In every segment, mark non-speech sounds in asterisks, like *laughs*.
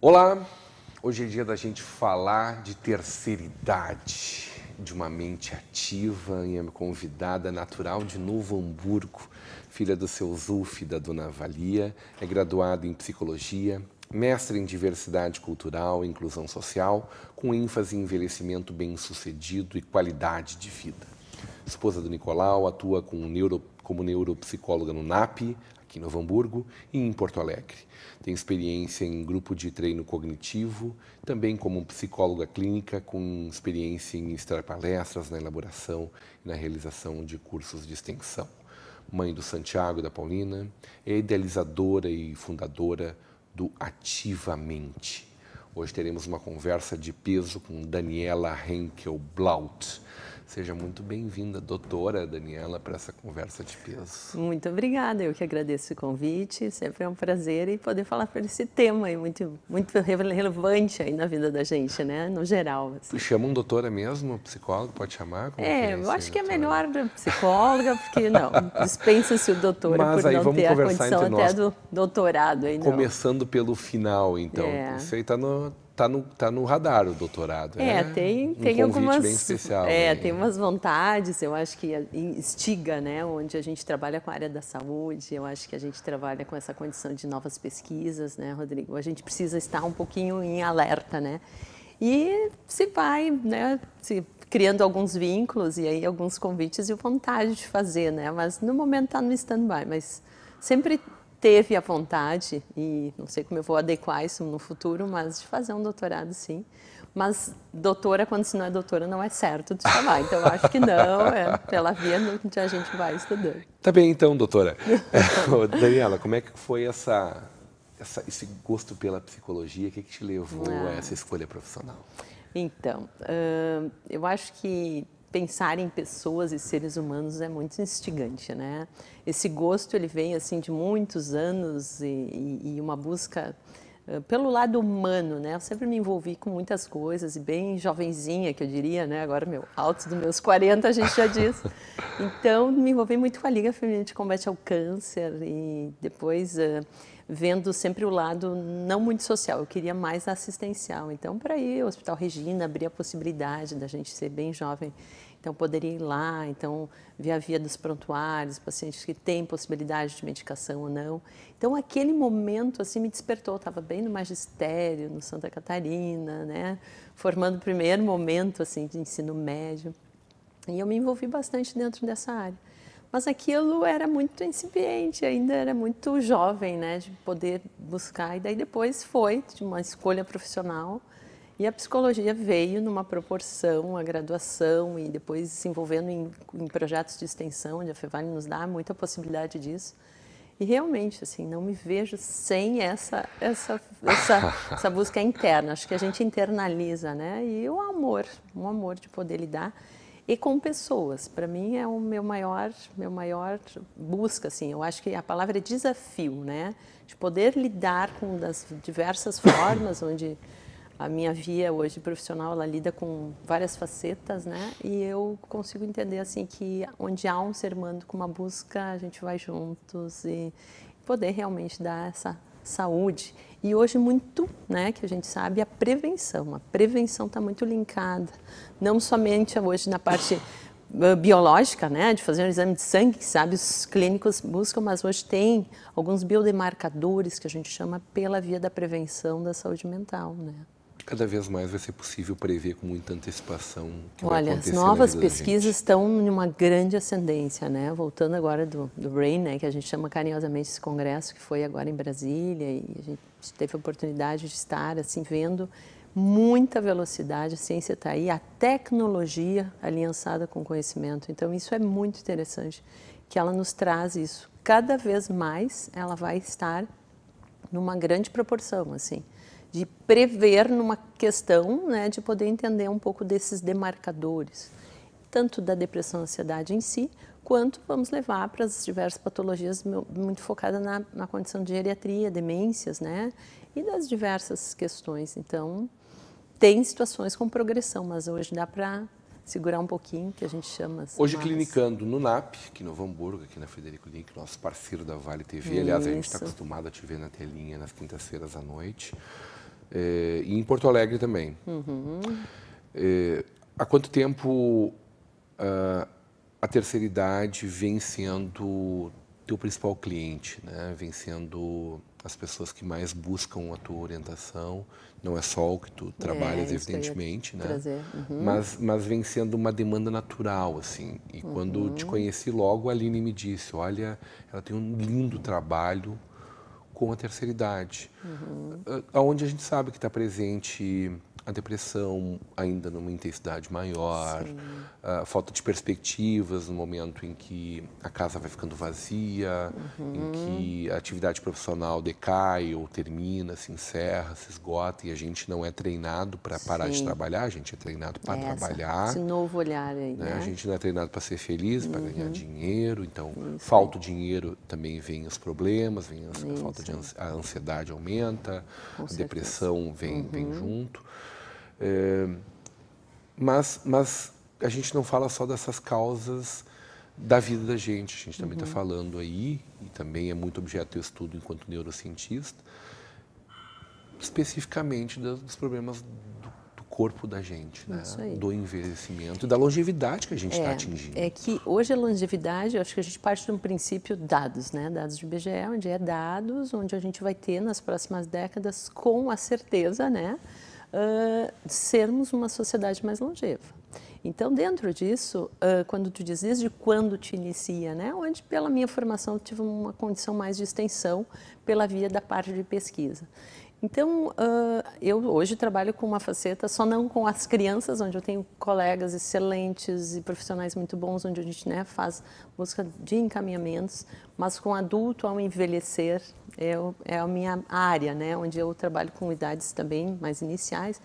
Olá, hoje é dia da gente falar de terceira idade de uma mente ativa e é convidada natural de Novo Hamburgo, filha do seu Zulf e da dona Valia, é graduada em psicologia, mestre em diversidade cultural e inclusão social, com ênfase em envelhecimento bem-sucedido e qualidade de vida. Esposa do Nicolau, atua com neuro, como neuropsicóloga no NAP, aqui em Novo Hamburgo e em Porto Alegre. Tem experiência em grupo de treino cognitivo, também como psicóloga clínica, com experiência em estar palestras na elaboração e na realização de cursos de extensão. Mãe do Santiago e da Paulina, é idealizadora e fundadora do Ativamente. Hoje teremos uma conversa de peso com Daniela Henkel-Blaut Seja muito bem-vinda, doutora Daniela, para essa conversa de peso. Muito obrigada, eu que agradeço o convite, sempre é um prazer e poder falar sobre esse tema aí, muito, muito relevante aí na vida da gente, né, no geral. Assim. Chama um doutora mesmo, psicólogo, pode chamar? Como é, é eu assim, acho que é melhor psicóloga, porque não, *laughs* dispensa-se o doutor por aí, não ter a condição até do doutorado. Aí, não. Começando pelo final, então, é. está no tá no, tá no radar o doutorado. É, é né? tem, tem um algumas. Bem especial, é, tem umas vontades, eu acho que instiga, né? Onde a gente trabalha com a área da saúde, eu acho que a gente trabalha com essa condição de novas pesquisas, né, Rodrigo? A gente precisa estar um pouquinho em alerta, né? E se vai, né? Se criando alguns vínculos e aí alguns convites e vontade de fazer, né? Mas no momento está no stand-by, mas sempre teve a vontade, e não sei como eu vou adequar isso no futuro, mas de fazer um doutorado sim. Mas doutora, quando se não é doutora, não é certo de chamar. Então, eu acho que não, é pela via que a gente vai estudando. Tá bem, então, doutora. é, *laughs* Daniela, como é que foi essa, essa, esse gosto pela psicologia? O que, que te levou ah. a essa escolha profissional? Então, eu acho que pensar em pessoas e seres humanos é muito instigante, né? Esse gosto ele vem assim de muitos anos e, e uma busca eh, pelo lado humano, né? Eu sempre me envolvi com muitas coisas, e bem jovenzinha, que eu diria, né? Agora, meu, alto dos meus 40, a gente já diz. Então, me envolvi muito com a Liga Feminina de Combate ao Câncer e depois uh, vendo sempre o lado não muito social, eu queria mais assistencial. Então, para ir ao Hospital Regina abria a possibilidade da gente ser bem jovem, então poderia ir lá, então via via dos prontuários, pacientes que têm possibilidade de medicação ou não. Então, aquele momento assim me despertou, estava bem no magistério, no Santa Catarina, né, formando o primeiro momento assim de ensino médio. E eu me envolvi bastante dentro dessa área. Mas aquilo era muito incipiente, ainda era muito jovem, né, de poder buscar. E daí depois foi de uma escolha profissional. E a psicologia veio numa proporção, a graduação e depois se envolvendo em, em projetos de extensão, onde a FEVAL nos dá muita possibilidade disso. E realmente, assim, não me vejo sem essa, essa, essa, *laughs* essa busca interna. Acho que a gente internaliza, né? E o amor, um amor de poder lidar e com pessoas. Para mim é o meu maior, meu maior busca, assim. Eu acho que a palavra é desafio, né? De poder lidar com das diversas formas *coughs* onde a minha via hoje profissional ela lida com várias facetas, né? E eu consigo entender assim que onde há um ser humano com uma busca, a gente vai juntos e poder realmente dar essa saúde e hoje muito, né, que a gente sabe, a prevenção. A prevenção está muito linkada, não somente hoje na parte ah, biológica, né, de fazer um exame de sangue, que sabe, os clínicos buscam, mas hoje tem alguns biodemarcadores que a gente chama pela via da prevenção da saúde mental, né. Cada vez mais vai ser possível prever com muita antecipação. Que Olha, as novas pesquisas estão numa grande ascendência, né? Voltando agora do, do BRAIN, né, que a gente chama carinhosamente esse congresso que foi agora em Brasília e a gente teve a oportunidade de estar assim vendo muita velocidade, a ciência está aí, a tecnologia aliançada com o conhecimento. Então isso é muito interessante que ela nos traz isso. Cada vez mais ela vai estar numa grande proporção, assim de prever numa questão, né, de poder entender um pouco desses demarcadores, tanto da depressão e ansiedade em si, quanto vamos levar para as diversas patologias muito focada na, na condição de geriatria, demências, né, e das diversas questões. Então, tem situações com progressão, mas hoje dá para segurar um pouquinho, que a gente chama assim, Hoje, clinicando no NAP, aqui em Novo Hamburgo, aqui na Federico Link, nosso parceiro da Vale TV. Isso. Aliás, a gente está acostumado a te ver na telinha nas quintas-feiras à noite. É, e em Porto Alegre também. Uhum. É, há quanto tempo uh, a terceira idade vem sendo teu principal cliente, né? vem sendo as pessoas que mais buscam a tua orientação? Não é só o que tu trabalhas, é, evidentemente, né? Uhum. Mas, mas vem sendo uma demanda natural, assim. E uhum. quando te conheci logo, a Aline me disse, olha, ela tem um lindo trabalho, com a terceira idade, uhum. onde a gente sabe que está presente a depressão ainda numa intensidade maior, Sim. a falta de perspectivas no momento em que a casa vai ficando vazia, uhum. em que a atividade profissional decai ou termina, se encerra, se esgota e a gente não é treinado para parar Sim. de trabalhar, a gente é treinado para trabalhar. Esse novo olhar aí, né? né? A gente não é treinado para ser feliz, para uhum. ganhar dinheiro, então Isso. falta o dinheiro também vem os problemas, vem a, falta de a ansiedade aumenta, Com a certeza. depressão vem, uhum. vem junto. É, mas, mas a gente não fala só dessas causas da vida da gente, a gente também está uhum. falando aí, e também é muito objeto de estudo enquanto neurocientista, especificamente dos problemas do, do corpo da gente, né? do envelhecimento e da longevidade que a gente está é, atingindo. É que hoje a longevidade, eu acho que a gente parte de um princípio dados, né? dados de BGE, onde é dados, onde a gente vai ter nas próximas décadas com a certeza, né? uh, sermos uma sociedade mais longeva. Então, dentro disso, uh, quando tu diz desde quando te inicia, né? Onde, pela minha formação, tive uma condição mais de extensão pela via da parte de pesquisa. Então, uh, eu hoje trabalho com uma faceta, só não com as crianças, onde eu tenho colegas excelentes e profissionais muito bons, onde a gente né, faz busca de encaminhamentos, mas com adulto ao envelhecer, é, o, é a minha área, né? Onde eu trabalho com idades também mais iniciais,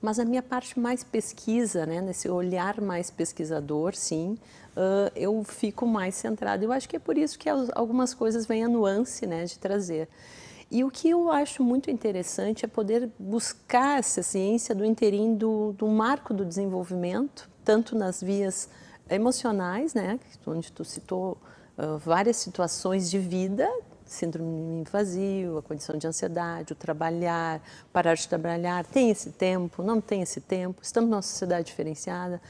mas a minha parte mais pesquisa, né, nesse olhar mais pesquisador, sim, uh, eu fico mais centrada. Eu acho que é por isso que algumas coisas vêm a nuance né, de trazer. E o que eu acho muito interessante é poder buscar essa ciência do interim do, do marco do desenvolvimento, tanto nas vias emocionais, né, onde tu citou uh, várias situações de vida síndrome do vazio, a condição de ansiedade, o trabalhar, parar de trabalhar, tem esse tempo, não tem esse tempo, estamos numa sociedade diferenciada,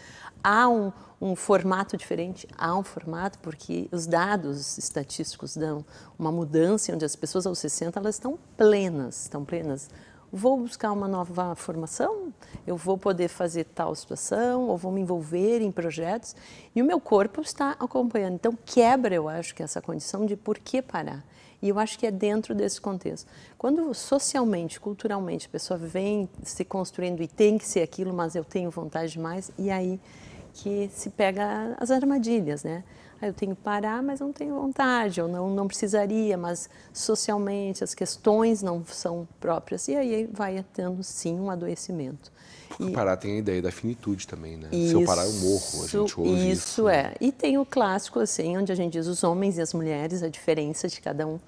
há um, um formato diferente, há um formato porque os dados estatísticos dão uma mudança onde as pessoas aos 60 elas estão plenas, estão plenas vou buscar uma nova formação, eu vou poder fazer tal situação, ou vou me envolver em projetos, e o meu corpo está acompanhando. Então, quebra, eu acho, que essa condição de por que parar. E eu acho que é dentro desse contexto. Quando socialmente, culturalmente, a pessoa vem se construindo e tem que ser aquilo, mas eu tenho vontade de mais, e aí que se pega as armadilhas, né? Ah, eu tenho que parar, mas não tenho vontade, eu não, não precisaria, mas socialmente as questões não são próprias. E aí vai tendo, sim, um adoecimento. E... Parar tem a ideia da finitude também, né? Isso, Se eu parar, eu morro. A gente ouve isso. Isso né? é. E tem o clássico, assim, onde a gente diz os homens e as mulheres, a diferença de cada um.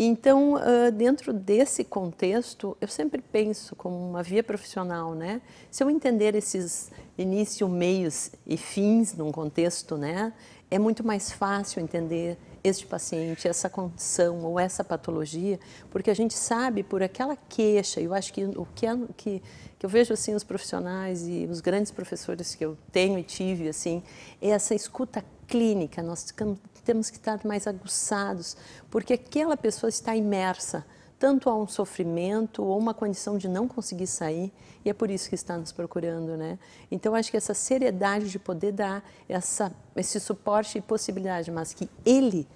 Então, dentro desse contexto, eu sempre penso como uma via profissional, né? Se eu entender esses início, meios e fins num contexto, né? é muito mais fácil entender este paciente, essa condição ou essa patologia, porque a gente sabe por aquela queixa, eu acho que o que, é, que, que eu vejo assim os profissionais e os grandes professores que eu tenho e tive assim, é essa escuta clínica, nós temos que estar mais aguçados, porque aquela pessoa está imersa tanto a um sofrimento ou uma condição de não conseguir sair, e é por isso que está nos procurando, né? Então acho que essa seriedade de poder dar essa, esse suporte e possibilidade, mas que ele,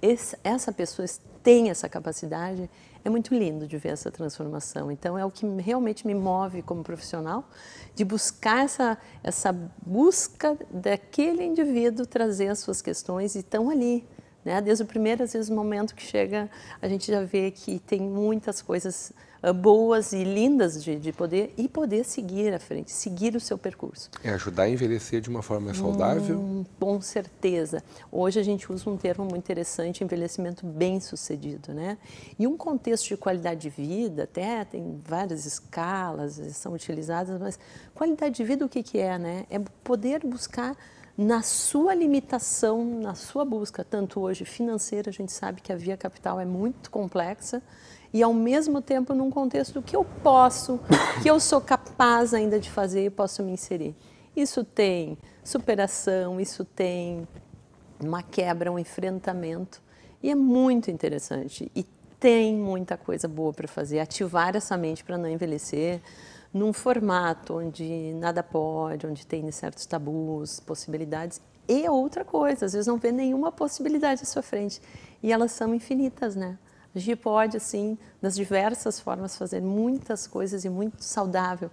esse, essa pessoa tem essa capacidade, é muito lindo de ver essa transformação. Então é o que realmente me move como profissional, de buscar essa essa busca daquele indivíduo trazer as suas questões e estão ali né? Desde o primeiro, às vezes, momento que chega, a gente já vê que tem muitas coisas ah, boas e lindas de, de, poder e poder seguir à frente, seguir o seu percurso. É ajudar a envelhecer de uma forma hum, saudável? Hum, com certeza. Hoje a gente usa um termo muito interessante, envelhecimento bem-sucedido, né? E um contexto de qualidade de vida, até tem várias escalas, são utilizadas, mas qualidade de vida o que, que é, né? É poder buscar na sua limitação, na sua busca, tanto hoje financeira, a gente sabe que a via capital é muito complexa, e ao mesmo tempo num contexto do que eu posso, que eu sou capaz ainda de fazer e posso me inserir. Isso tem superação, isso tem uma quebra, um enfrentamento, e é muito interessante. E tem muita coisa boa para fazer, ativar essa mente para não envelhecer, num formato onde nada pode, onde tem certos tabus, possibilidades e outra coisa, às vezes não vê nenhuma possibilidade à sua frente e elas são infinitas, né? A gente pode assim, das diversas formas fazer muitas coisas e muito saudável.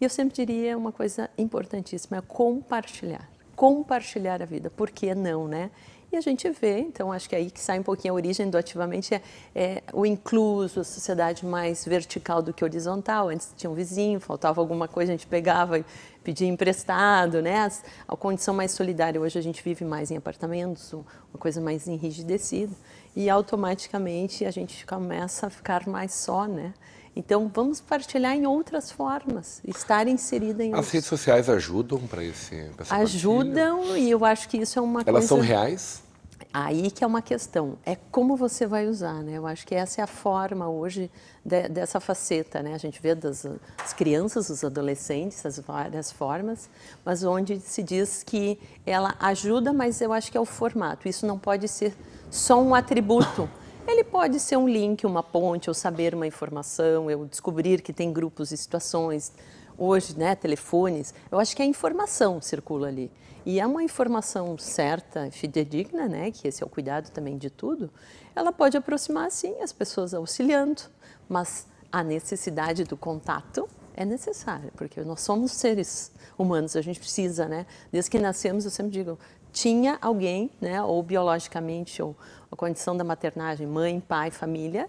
E eu sempre diria uma coisa importantíssima, é compartilhar. Compartilhar a vida, por que não, né? E a gente vê, então acho que é aí que sai um pouquinho a origem do ativamente, é, é o incluso, a sociedade mais vertical do que horizontal. Antes tinha um vizinho, faltava alguma coisa, a gente pegava e pedia emprestado, né? As, a condição mais solidária. Hoje a gente vive mais em apartamentos, uma coisa mais enrijecida. E automaticamente a gente começa a ficar mais só, né? Então, vamos partilhar em outras formas, estar inserida em. As outros... redes sociais ajudam para esse. Pra ajudam partilha. e eu acho que isso é uma. Elas coisa... são reais? Aí que é uma questão, é como você vai usar, né? Eu acho que essa é a forma hoje de, dessa faceta, né? A gente vê das as crianças, os adolescentes, as várias formas, mas onde se diz que ela ajuda, mas eu acho que é o formato. Isso não pode ser só um atributo. *laughs* Ele pode ser um link, uma ponte, eu saber uma informação, eu descobrir que tem grupos e situações, hoje, né, telefones. Eu acho que a informação circula ali. E é uma informação certa, fidedigna, né, que esse é o cuidado também de tudo, ela pode aproximar, sim, as pessoas auxiliando, mas a necessidade do contato é necessária, porque nós somos seres humanos, a gente precisa, né? Desde que nascemos, eu sempre digo, tinha alguém, né, ou biologicamente, ou a condição da maternagem, mãe, pai, família,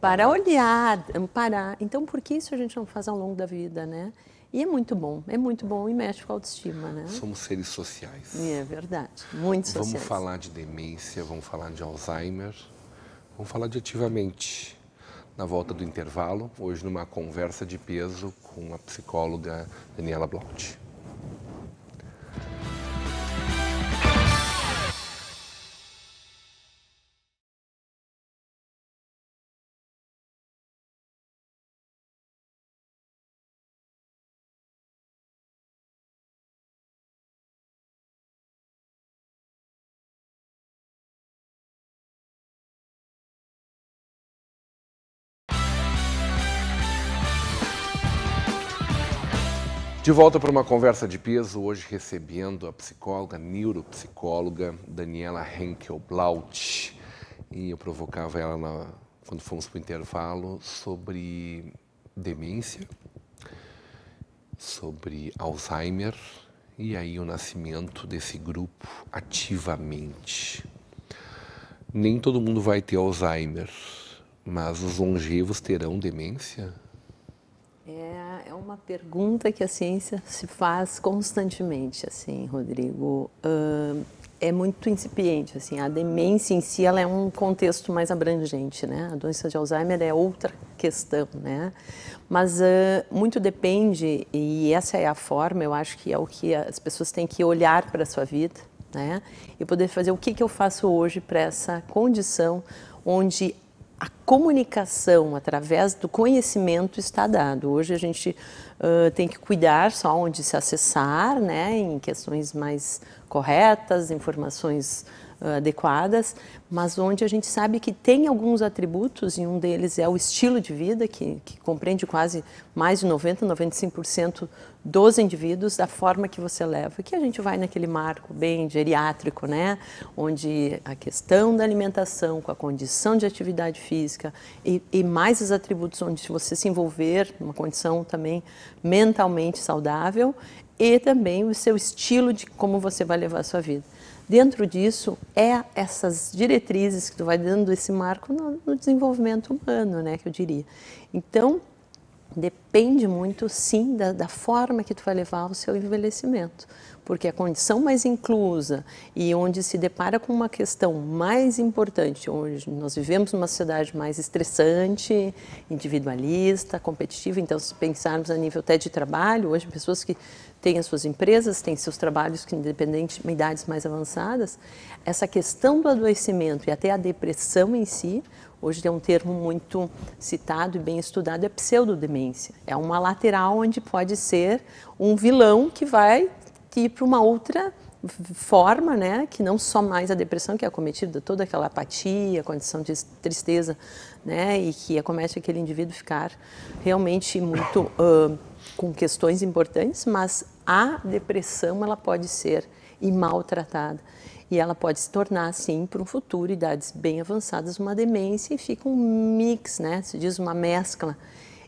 para olhar, amparar. Então, por que isso a gente não faz ao longo da vida, né? E é muito bom, é muito bom e mexe com a autoestima, né? Somos seres sociais. E é verdade, muito sociais. Vamos falar de demência, vamos falar de Alzheimer, vamos falar de ativamente. Na volta do intervalo, hoje numa conversa de peso com a psicóloga Daniela Blount. De volta para uma conversa de peso, hoje recebendo a psicóloga, neuropsicóloga Daniela Henkel-Blaut. E eu provocava ela, na, quando fomos para o intervalo, sobre demência, sobre Alzheimer e aí o nascimento desse grupo ativamente. Nem todo mundo vai ter Alzheimer, mas os longevos terão demência? É é uma pergunta que a ciência se faz constantemente, assim, Rodrigo. Uh, é muito incipiente, assim, a demência em si ela é um contexto mais abrangente, né? A doença de Alzheimer é outra questão, né? Mas uh, muito depende e essa é a forma, eu acho que é o que as pessoas têm que olhar para a sua vida, né? E poder fazer o que, que eu faço hoje para essa condição onde a comunicação através do conhecimento está dado. Hoje a gente uh, tem que cuidar só onde se acessar, né, em questões mais corretas, informações adequadas, mas onde a gente sabe que tem alguns atributos, e um deles é o estilo de vida, que, que compreende quase mais de 90%, 95% dos indivíduos, da forma que você leva, que a gente vai naquele marco bem geriátrico, né? onde a questão da alimentação, com a condição de atividade física e, e mais os atributos onde você se envolver, uma condição também mentalmente saudável, e também o seu estilo de como você vai levar a sua vida dentro disso é essas diretrizes que tu vai dando esse marco no, no desenvolvimento humano, né, que eu diria. Então, depende muito, sim, da, da, forma que tu vai levar o seu envelhecimento porque a condição mais inclusa e onde se depara com uma questão mais importante, onde nós vivemos numa sociedade mais estressante, individualista, competitiva, então se pensarmos a nível até de trabalho, hoje pessoas que têm as suas empresas, têm seus trabalhos que independente de idades mais avançadas, essa questão do adoecimento e até a depressão em si, hoje tem um termo muito citado e bem estudado, é pseudodemência. É uma lateral onde pode ser um vilão que vai ir para uma outra forma, né, que não só mais a depressão que é acometida, toda aquela apatia, condição de tristeza, né, e que acomete aquele indivíduo ficar realmente muito uh, com questões importantes, mas a depressão ela pode ser e maltratada e ela pode se tornar sim para um futuro idades bem avançadas uma demência e fica um mix, né, se diz uma mescla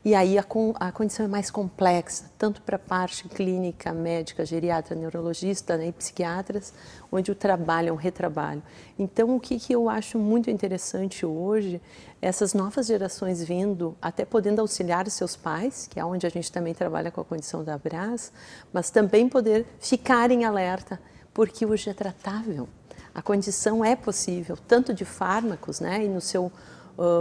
e aí a, a condição é mais complexa, tanto para a parte clínica, médica, geriatra, neurologista né, e psiquiatras, onde o trabalho é um retrabalho. Então, o que, que eu acho muito interessante hoje, essas novas gerações vindo, até podendo auxiliar os seus pais, que é onde a gente também trabalha com a condição da Abras, mas também poder ficar em alerta, porque hoje é tratável. A condição é possível, tanto de fármacos, né, e no seu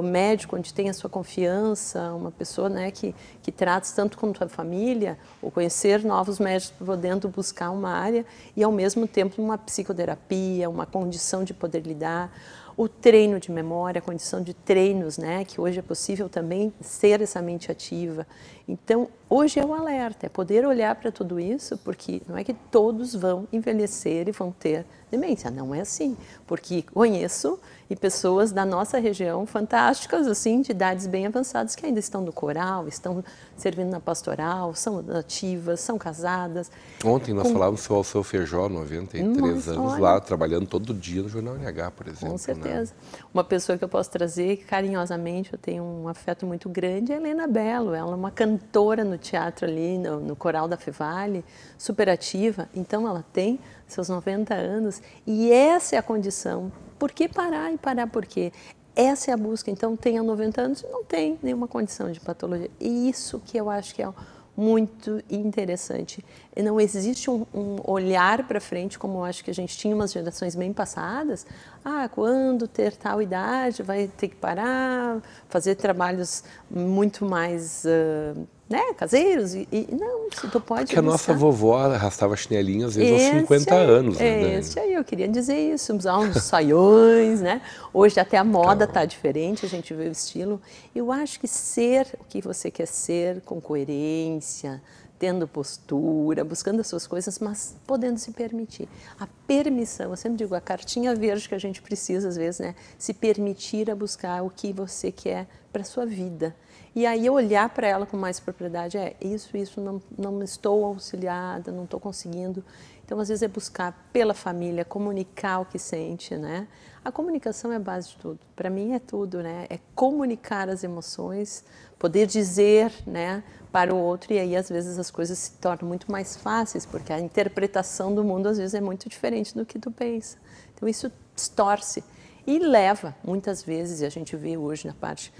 médico onde tem a sua confiança, uma pessoa né, que, que trata tanto com tua família, ou conhecer novos médicos podendo buscar uma área e ao mesmo tempo uma psicoterapia, uma condição de poder lidar o treino de memória, a condição de treinos, né, que hoje é possível também ser essa mente ativa. Então, hoje é o um alerta, é poder olhar para tudo isso, porque não é que todos vão envelhecer e vão ter demência, não é assim, porque conheço e pessoas da nossa região fantásticas, assim, de idades bem avançadas, que ainda estão no coral, estão servindo na pastoral, são ativas, são casadas. Ontem nós com... falávamos com o Alceu Feijó, 93 nossa, anos, olha... lá trabalhando todo dia no Jornal NH, por exemplo. Com né? certeza. Né? Uma pessoa que eu posso trazer, carinhosamente eu tenho um afeto muito grande, é a Helena Belo. Ela é uma cantora no teatro ali, no, no coral da Fevale, superativa. Então ela tem seus 90 anos e essa é a condição por que parar e parar por quê? Essa é a busca. Então, tenha 90 anos e não tem nenhuma condição de patologia. E isso que eu acho que é muito interessante. Não existe um, um olhar para frente, como eu acho que a gente tinha umas gerações bem passadas. Ah, quando ter tal idade, vai ter que parar, fazer trabalhos muito mais. Uh, né, caseiros. E, e não, se tu pode. Porque a nossa vovó arrastava chinelinha às vezes esse aos 50 aí, anos. Né? Esse aí, eu queria dizer isso, usar uns saiões, né? Hoje até a moda está tá diferente, a gente vê o estilo. Eu acho que ser o que você quer ser, com coerência, tendo postura, buscando as suas coisas, mas podendo se permitir. A permissão, eu sempre digo, a cartinha verde que a gente precisa às vezes, né? Se permitir a buscar o que você quer para sua vida. E aí olhar para ela com mais propriedade é isso, isso não, não estou auxiliada, não estou conseguindo. Então, às vezes, é buscar pela família, comunicar o que sente, né? A comunicação é a base de tudo. Para mim, é tudo, né? É comunicar as emoções, poder dizer, né, para o outro. E aí, às vezes, as coisas se tornam muito mais fáceis, porque a interpretação do mundo, às vezes, é muito diferente do que tu pensa. Então, isso distorce e leva, muitas vezes, e a gente vê hoje na parte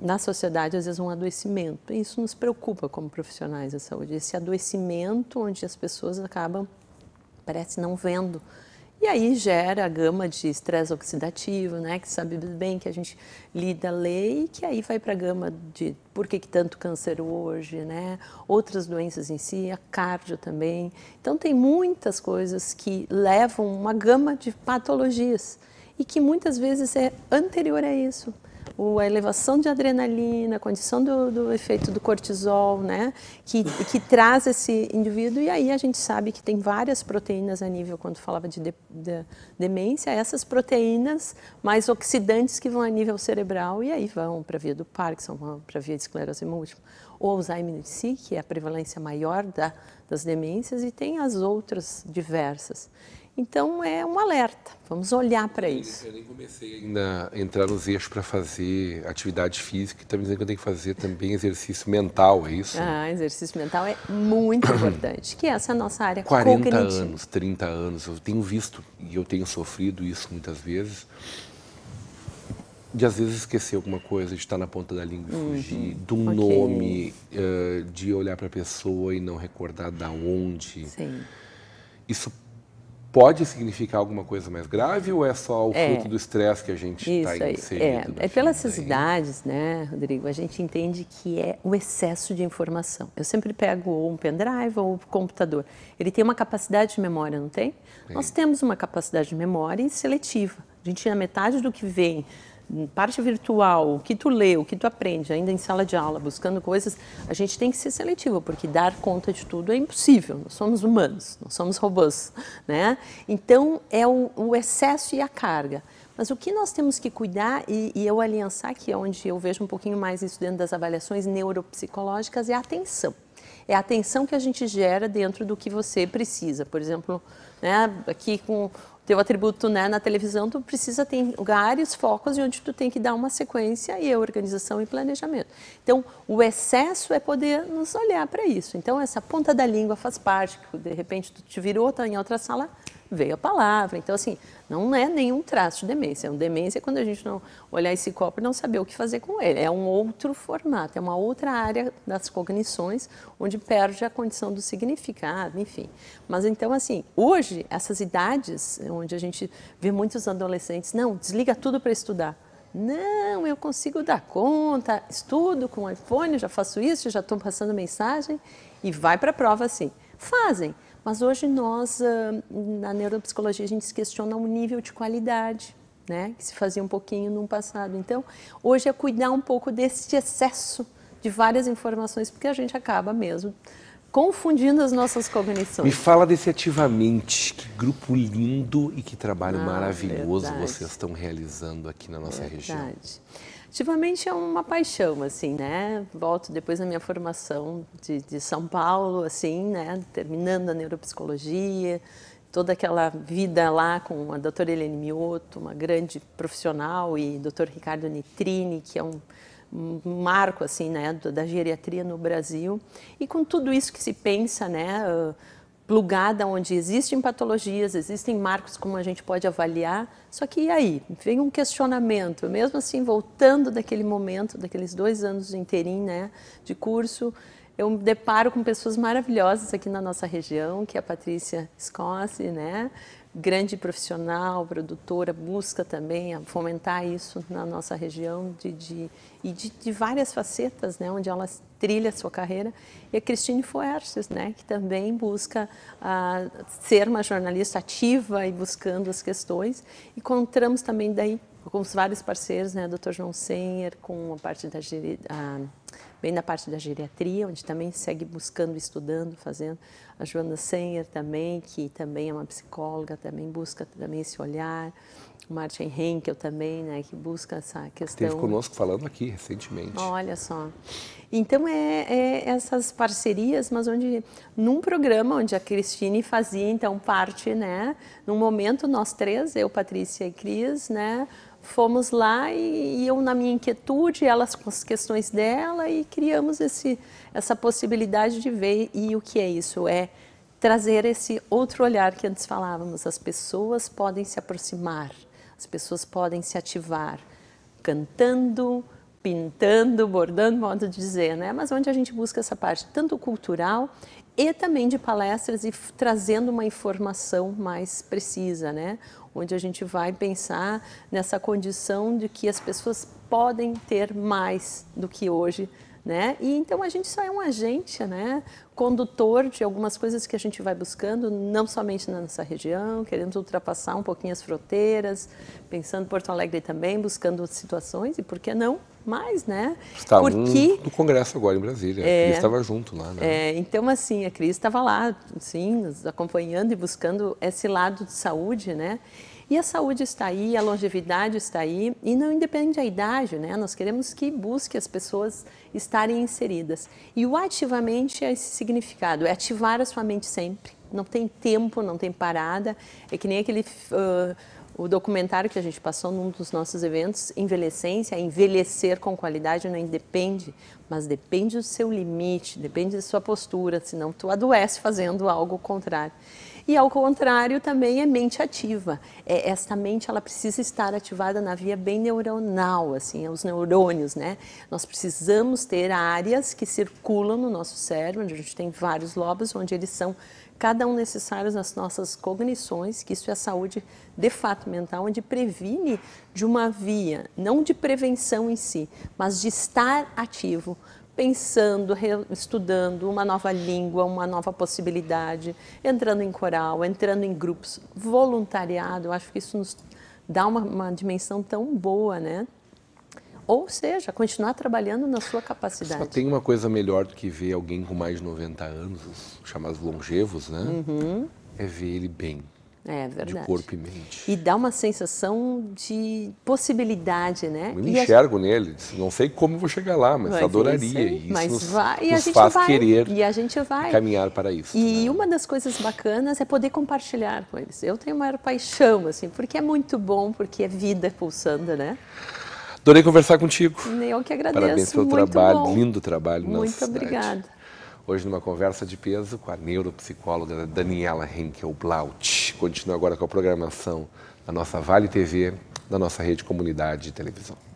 na sociedade, às vezes, um adoecimento. E isso nos preocupa como profissionais da saúde, esse adoecimento onde as pessoas acabam parece não vendo. E aí gera a gama de estresse oxidativo, né, que sabe bem que a gente lida lê e que aí vai para a gama de por que, que tanto câncer hoje, né, outras doenças em si, a cardio também. Então tem muitas coisas que levam uma gama de patologias e que muitas vezes é anterior a isso a elevação de adrenalina, a condição do, do efeito do cortisol, né? Que, que traz esse indivíduo. E aí a gente sabe que tem várias proteínas a nível, quando falava de, de, de demência, essas proteínas mais oxidantes que vão a nível cerebral e aí vão para a via do Parkinson, vão para a via de esclerose múltipla. O Alzheimer em si, que é a prevalência maior da, das demências, e tem as outras diversas. Então é um alerta, vamos olhar para isso. Eu nem comecei ainda a entrar nos eixos para fazer atividade física, está me dizendo que eu tenho que fazer também exercício mental, é isso? Ah, exercício mental é muito *coughs* importante, que essa é a nossa área 40 cognitiva. anos, 30 anos, eu tenho visto e eu tenho sofrido isso muitas vezes, de às vezes esquecer alguma coisa, de estar na ponta da língua e uhum. fugir, do okay. nome, uh, de olhar para a pessoa e não recordar da onde. Sim. Isso pode significar alguma coisa mais grave ou é só o é, fruto do estresse que a gente está inserido? É, é pelas daí? idades, né, Rodrigo, a gente entende que é o excesso de informação. Eu sempre pego ou um pendrive ou um computador. Ele tem uma capacidade de memória, não tem? Sim. Nós temos uma capacidade de memória seletiva. A gente, na metade do que vem parte virtual, o que tu lê, o que tu aprende ainda em sala de aula, buscando coisas, a gente tem que ser seletivo, porque dar conta de tudo é impossível. Nós somos humanos, não somos robôs, né? Então é o, o, excesso e a carga. Mas o que nós temos que cuidar, e, e eu aliançar aqui, é onde eu vejo um pouquinho mais isso dentro das avaliações neuropsicológicas, é a atenção é a atenção que a gente gera dentro do que você precisa. Por exemplo, né, aqui com teu atributo né, na televisão, tu precisa ter lugares, focos e onde tu tem que dar uma sequência e organização e planejamento. Então, o excesso é poder nos olhar para isso. Então, essa ponta da língua faz parte, que de repente tu te virou, está em outra sala, veio a palavra. Então, assim, não é nenhum traço de demência. É uma demência é quando a gente não olhar esse corpo e não saber o que fazer com ele. É um outro formato, é uma outra área das cognições onde perde a condição do significado, enfim. Mas então, assim, hoje, essas idades onde a gente vê muitos adolescentes, não, desliga tudo para estudar. Não, eu consigo dar conta, estudo com o iPhone, já faço isso, já estou passando mensagem e vai para a prova assim. Fazem, mas hoje nós, ah, na neuropsicologia, a gente questiona o nível de qualidade, né? Que se fazia um pouquinho no passado. Então, hoje é cuidar um pouco desse excesso de várias informações, porque a gente acaba mesmo confundindo as nossas cognições. Me fala desse Ativamente, que grupo lindo e que trabalho ah, maravilhoso verdade. vocês estão realizando aqui na nossa verdade. região. Ativamente é uma paixão, assim, né? Volto depois da minha formação de, de São Paulo, assim, né? Terminando a neuropsicologia, toda aquela vida lá com a doutora Helene Mioto, uma grande profissional, e doutor Ricardo Nitrini, que é um, marco, assim, né? Da geriatria no Brasil. E com tudo isso que se pensa, né? Uh, plugada onde existem patologias, existem marcos como a gente pode avaliar. Só que e aí? Vem um questionamento. Mesmo assim, voltando daquele momento, daqueles dois anos inteirinho né, de curso, eu me deparo com pessoas maravilhosas aqui na nossa região, que é a Patrícia Scossi, né? grande profissional, produtora, busca também fomentar isso na nossa região de, de e de, de, várias facetas, né, onde ela trilha a sua carreira. E a Cristine Foerces, né, que também busca ah, ser uma jornalista ativa e buscando as questões. Encontramos também daí com os vários parceiros, né, Dr. João Senher, com a parte da bem na parte da geriatria, onde também segue buscando, estudando, fazendo. A Joana Senher também, que também é uma psicóloga, também busca também esse olhar. O Martin Henkel também, né, que busca essa questão. Esteve conosco falando aqui recentemente. Olha só. Então, é, é essas parcerias, mas onde, num programa onde a Cristine fazia, então, parte, né, num momento, nós três, eu, Patrícia e Cris, né, fomos lá e, e, eu na minha inquietude, elas com as questões dela e criamos esse, essa possibilidade de ver e o que é isso é trazer esse outro olhar que antes falávamos, as pessoas podem se aproximar, as pessoas podem se ativar cantando, pintando, bordando, modo de dizer, né? Mas onde a gente busca essa parte tanto cultural e também de palestras e trazendo uma informação mais precisa, né? Onde a gente vai pensar nessa condição de que as pessoas podem ter mais do que hoje né? E então a gente só é um agente, né? Condutor de algumas coisas que a gente vai buscando, não somente na nossa região, querendo ultrapassar um pouquinho as fronteiras, pensando em Porto Alegre também, buscando situações e por que não mais, né? Estava Porque um, do Congresso agora em Brasília, é, a Cris estava junto lá, né? É, então assim a Cris estava lá, sim, nos acompanhando e buscando esse lado de saúde, né? E a saúde está aí, a longevidade está aí e não independe da idade, né? Nós queremos que busque as pessoas estarem inseridas. E o ativamente é esse significado, é ativar a sua mente sempre. Não tem tempo, não tem parada. É que nem aquele uh, o documentário que a gente passou num dos nossos eventos, Envelhecência, é envelhecer com qualidade não depende, mas depende do seu limite, depende da sua postura, senão tu adoece fazendo algo contrário. E ao contrário também é mente ativa. É, esta mente ela precisa estar ativada na via bem neuronal, assim, é os neurônios, né? Nós precisamos ter áreas que circulam no nosso cérebro, onde a gente tem vários lobos, onde eles são cada um necessários nas nossas cognições, que isso é a saúde de fato mental, onde previne de uma via, não de prevenção em si, mas de estar ativo pensando, estudando uma nova língua, uma nova possibilidade, entrando em coral, entrando em grupos, voluntariado. Eu acho que isso nos dá uma, uma dimensão tão boa, né? Ou seja, continuar trabalhando na sua capacidade. Só tem uma coisa melhor do que ver alguém com mais de 90 anos, os chamados longevos, né? Uhum. É ver ele bem. É verdade. De corpo e mente. E dá uma sensação de possibilidade, né? Eu me e enxergo a... nele. Não sei como vou chegar lá, mas vai adoraria. Isso, isso mas nos, vai, e a gente faz vai, querer e a gente vai. caminhar para isso. E né? uma das coisas bacanas é poder compartilhar com eles. Eu tenho maior paixão, assim, porque é muito bom, porque é vida pulsando, né? Adorei conversar contigo. Eu que agradeço. Parabéns pelo muito trabalho, bom. lindo trabalho. Muito obrigada. Hoje, numa conversa de peso com a neuropsicóloga Daniela Henkel-Blaut. Continua agora com a programação da nossa Vale TV, da nossa rede comunidade de televisão.